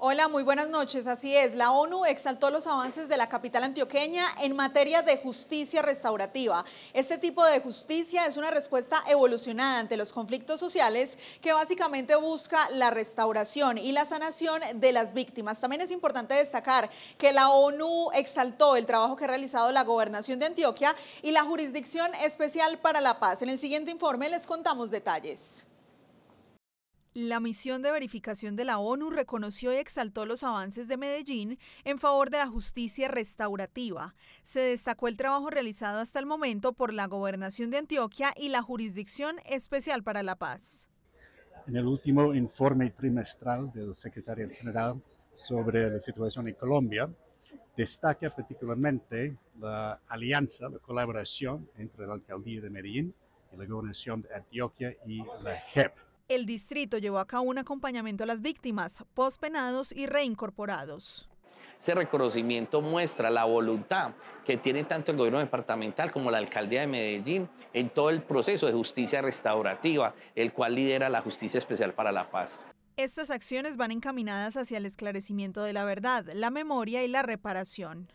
Hola, muy buenas noches. Así es, la ONU exaltó los avances de la capital antioqueña en materia de justicia restaurativa. Este tipo de justicia es una respuesta evolucionada ante los conflictos sociales que básicamente busca la restauración y la sanación de las víctimas. También es importante destacar que la ONU exaltó el trabajo que ha realizado la gobernación de Antioquia y la Jurisdicción Especial para la Paz. En el siguiente informe les contamos detalles. La misión de verificación de la ONU reconoció y exaltó los avances de Medellín en favor de la justicia restaurativa. Se destacó el trabajo realizado hasta el momento por la Gobernación de Antioquia y la Jurisdicción Especial para la Paz. En el último informe trimestral del secretario general sobre la situación en Colombia, destaca particularmente la alianza, la colaboración entre la alcaldía de Medellín y la gobernación de Antioquia y la JEP el distrito llevó a cabo un acompañamiento a las víctimas, pospenados y reincorporados. Ese reconocimiento muestra la voluntad que tiene tanto el gobierno departamental como la alcaldía de Medellín en todo el proceso de justicia restaurativa, el cual lidera la Justicia Especial para la Paz. Estas acciones van encaminadas hacia el esclarecimiento de la verdad, la memoria y la reparación.